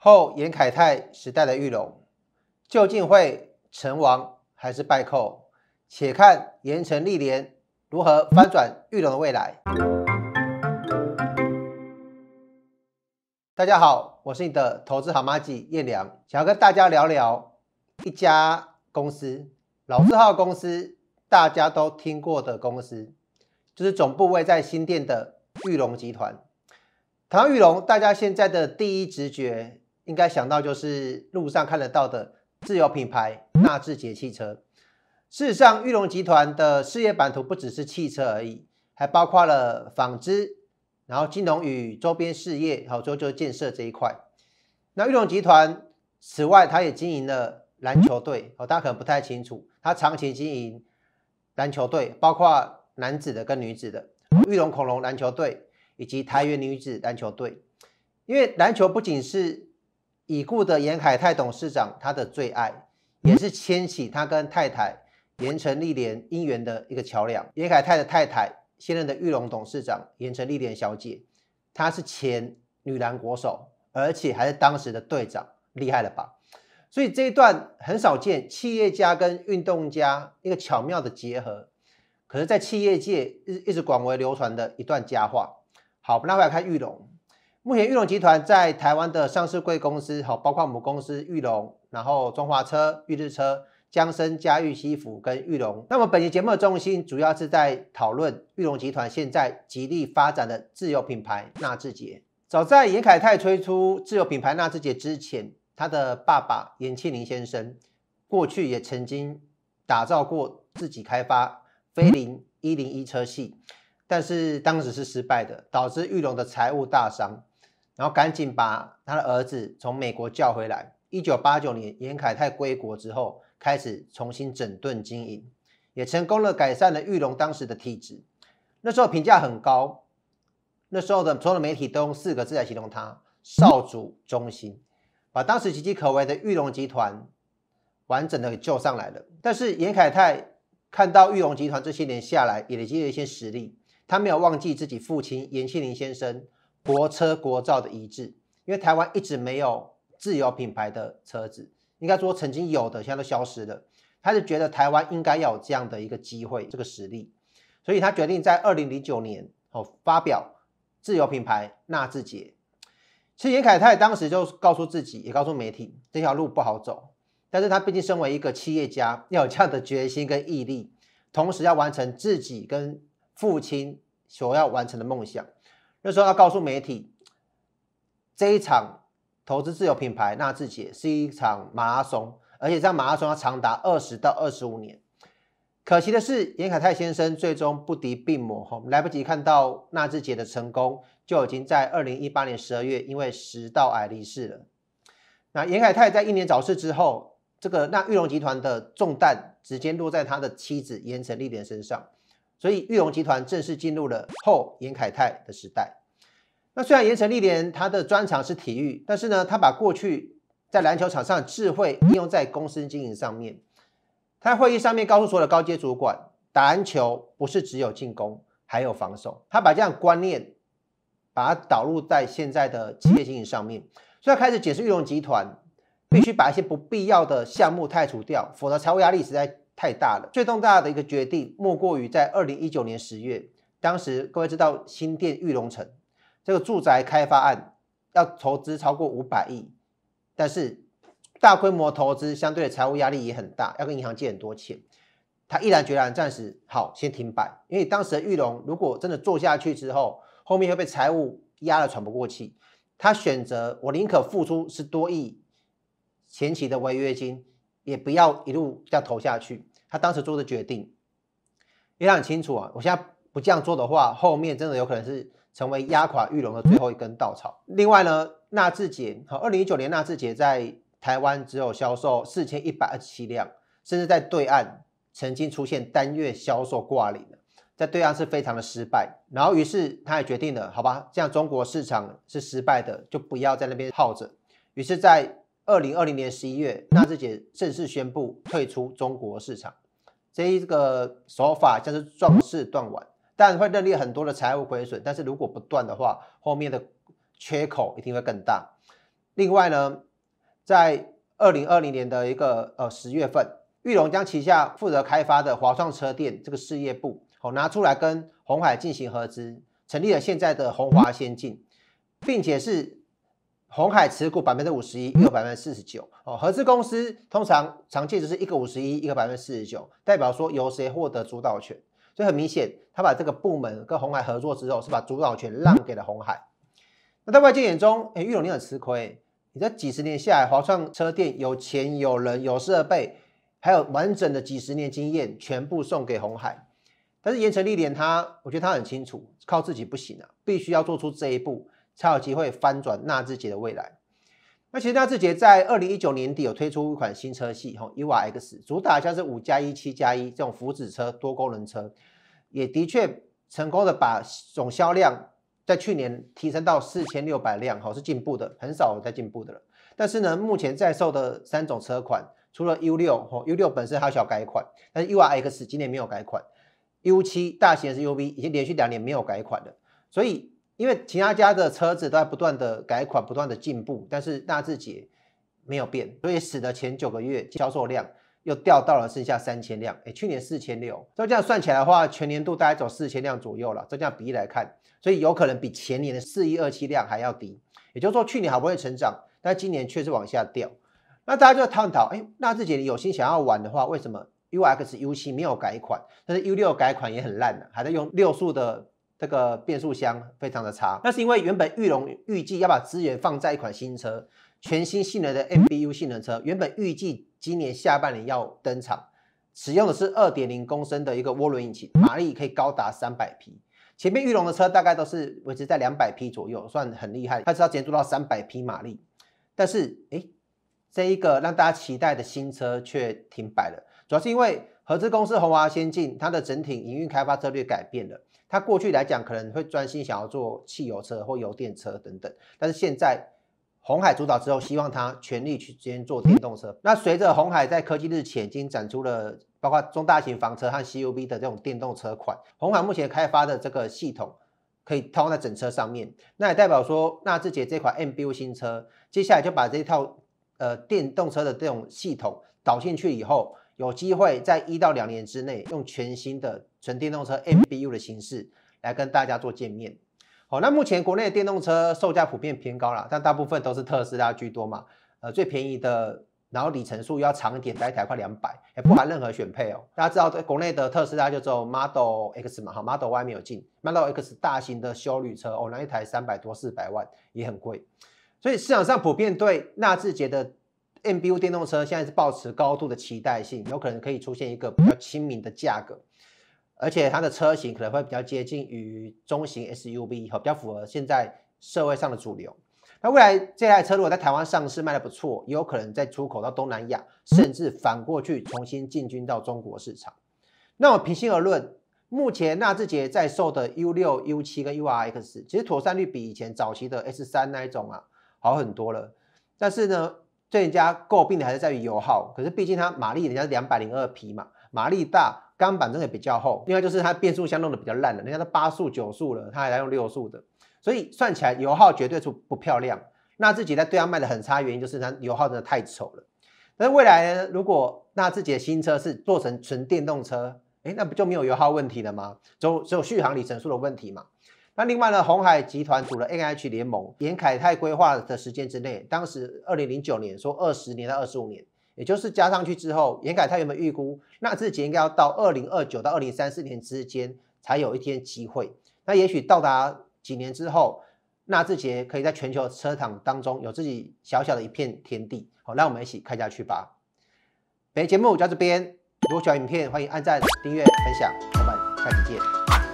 后严凯泰时代的玉龙，究竟会成王还是败寇？且看严城历年如何翻转玉龙的未来。大家好，我是你的投资好妈咪燕良，想要跟大家聊聊一家公司，老字号公司，大家都听过的公司，就是总部位在新店的玉龙集团。谈到玉龙，大家现在的第一直觉。应该想到就是路上看得到的自有品牌纳智捷汽车。事实上，裕隆集团的事业版图不只是汽车而已，还包括了纺织，然后金融与周边事业，好，就就建设这一块。那裕隆集团此外，它也经营了篮球队哦，大家可能不太清楚，它长期经营篮球队，包括男子的跟女子的裕龙恐龙篮球队以及台元女子篮球队。因为篮球不仅是已故的严凯泰董事长，他的最爱，也是牵起他跟太太严城丽莲姻缘的一个桥梁。严凯泰的太太，现任的玉龙董事长严城丽莲小姐，她是前女篮国手，而且还是当时的队长，厉害了吧？所以这一段很少见，企业家跟运动家一个巧妙的结合，可是，在企业界一一直广为流传的一段佳话。好，我们来看玉龙。目前裕隆集团在台湾的上市贵公司，好包括我们公司裕隆，然后中华车、裕日车、江森、嘉裕、西服跟裕隆。那么本期节目的重心主要是在讨论裕隆集团现在极力发展的自有品牌纳智捷。早在严凯泰推出自有品牌纳智捷之前，他的爸爸严庆林先生过去也曾经打造过自己开发飞凌一零一车系，但是当时是失败的，导致裕隆的财务大伤。然后赶紧把他的儿子从美国叫回来。一九八九年，严凯泰归国之后，开始重新整顿经营，也成功了改善了玉龙当时的体质。那时候评价很高，那时候的所有的媒体都用四个字来形容他：少主中心，把当时岌岌可危的玉龙集团完整的给救上来了。但是严凯泰看到玉龙集团这些年下来也累积了一些实力，他没有忘记自己父亲严庆林先生。国车国造的遗志，因为台湾一直没有自由品牌的车子，应该说曾经有的，现在都消失了。他是觉得台湾应该要有这样的一个机会，这个实力，所以他决定在二零零九年哦发表自由品牌纳智捷。其实严凯泰当时就告诉自己，也告诉媒体，这条路不好走，但是他毕竟身为一个企业家，要有这样的决心跟毅力，同时要完成自己跟父亲所要完成的梦想。那时候他告诉媒体，这一场投资自有品牌纳智捷是一场马拉松，而且这马拉松要长达二十到二十五年。可惜的是，严凯泰先生最终不敌病魔，哈，来不及看到纳智捷的成功，就已经在二零一八年十二月因为食道癌离世了。那严凯泰在英年早逝之后，这个那玉龙集团的重担直接落在他的妻子严成丽莲身上。所以，玉龙集团正式进入了后严凯泰的时代。那虽然严成立廉他的专长是体育，但是呢，他把过去在篮球场上智慧应用在公司经营上面。他在会议上面告诉所有的高阶主管，打篮球不是只有进攻，还有防守。他把这样观念，把它导入在现在的企业经营上面。所以他开始解释玉龙集团必须把一些不必要的项目汰除掉，否则财务压力实在。太大了，最重大的一个决定，莫过于在二零一九年十月，当时各位知道新店玉龙城这个住宅开发案要投资超过五百亿，但是大规模投资相对的财务压力也很大，要跟银行借很多钱，他毅然决然暂时好先停摆，因为当时的玉龙如果真的做下去之后，后面会被财务压得喘不过气，他选择我宁可付出十多亿前期的违约金，也不要一路要投下去。他当时做的决定，也很清楚啊。我现在不这样做的话，后面真的有可能是成为压垮玉龙的最后一根稻草。另外呢，纳智捷，和二零一九年纳智捷在台湾只有销售四千一百二十七辆，甚至在对岸曾经出现单月销售挂零在对岸是非常的失败。然后于是他也决定了，好吧，这样中国市场是失败的，就不要在那边耗着。于是在二零二零年十一月，纳智捷正式宣布退出中国市场，这一个手法就是壮士断腕，但会认列很多的财务亏损。但是如果不断的话，后面的缺口一定会更大。另外呢，在二零二零年的一个呃十月份，玉龙将旗下负责开发的华创车店这个事业部，哦拿出来跟红海进行合资，成立了现在的红华先进，并且是。红海持股百分之五十一，一个百分之四十九。哦，合资公司通常常见就是一个五十一，一个百分之四十九，代表说由谁获得主导权。所以很明显，他把这个部门跟红海合作之后，是把主导权让给了红海。那在外界眼中，哎，玉龙你很吃亏，你这几十年下来，华创车店有钱有人有设备，还有完整的几十年经验，全部送给红海。但是盐城立联他，我觉得他很清楚，靠自己不行啊，必须要做出这一步。才有机会翻转纳智捷的未来。那其实纳智捷在二零一九年底有推出一款新车系吼 U R X，主打像是五加一七加一这种福祉车、多功能车，也的确成功的把总销量在去年提升到四千六百辆，吼是进步的，很少有在进步的了。但是呢，目前在售的三种车款，除了 U 六吼 U 六本身还有小改款，但是 U R X 今年没有改款，U 七大型是 U V 已经连续两年没有改款了，所以。因为其他家的车子都在不断的改款、不断的进步，但是纳智捷没有变，所以使得前九个月销售量又掉到了剩下三千辆。哎，去年四千六，照这样算起来的话，全年度大概走四千辆左右了。这样比例来看，所以有可能比前年的四一二七辆还要低。也就是说，去年好不容易成长，但今年却是往下掉。那大家就在探讨：哎，纳智捷有心想要玩的话，为什么 U X U 七没有改款？但是 U 六改款也很烂的，还在用六速的。这个变速箱非常的差，那是因为原本裕龙预计要把资源放在一款新车，全新性能的 M BU 性能车，原本预计今年下半年要登场，使用的是二点零公升的一个涡轮引擎，马力可以高达三百匹。前面裕龙的车大概都是维持在两百匹左右，算很厉害，它是要减速到三百匹马力，但是哎，这一个让大家期待的新车却停摆了，主要是因为。合资公司红华先进，它的整体营运开发策略改变了。它过去来讲可能会专心想要做汽油车或油电车等等，但是现在红海主导之后，希望它全力去先做电动车。那随着红海在科技日前已经展出了包括中大型房车和 CUB 的这种电动车款，红海目前开发的这个系统可以套用在整车上面。那也代表说，纳智捷这款 M BU 新车，接下来就把这套呃电动车的这种系统导进去以后。有机会在一到两年之内，用全新的纯电动车 M B U 的形式来跟大家做见面。好，那目前国内的电动车售价普遍偏高了，但大部分都是特斯拉居多嘛。呃，最便宜的，然后里程数要长一点，那一台快两百，也不含任何选配哦。大家知道，国内的特斯拉就只有 Model X 嘛，哈 m o d e l Y 没有进 Model X 大型的修旅车哦，那一台三百多四百万也很贵，所以市场上普遍对纳智捷的。M B U 电动车现在是保持高度的期待性，有可能可以出现一个比较亲民的价格，而且它的车型可能会比较接近于中型 S U V，和比较符合现在社会上的主流。那未来这台车如果在台湾上市卖的不错，也有可能再出口到东南亚，甚至反过去重新进军到中国市场。那么平心而论，目前纳智捷在售的 U 六、U 七跟 U R X，其实妥善率比以前早期的 S 三那一种啊好很多了，但是呢。人家诟病的还是在于油耗，可是毕竟它马力人家是两百零二匹嘛，马力大，钢板真的比较厚。另外就是它变速箱弄得比较烂了，人家都八速九速了，它还在用六速的，所以算起来油耗绝对是不漂亮。那自己在对岸卖的很差，原因就是它油耗真的太丑了。那未来如果那自己的新车是做成纯电动车，哎，那不就没有油耗问题了吗？只有只有续航里程数的问题嘛。那另外呢，红海集团组了 NH 联盟，沿凯泰规划的时间之内，当时二零零九年说二十年到二十五年，也就是加上去之后，沿凯泰有没有预估，纳智捷应该要到二零二九到二零三四年之间才有一天机会。那也许到达几年之后，纳智捷可以在全球车厂当中有自己小小的一片天地。好，那我们一起看下去吧。本期节目就这边，如果喜欢影片，欢迎按赞、订阅、分享。我们下期见。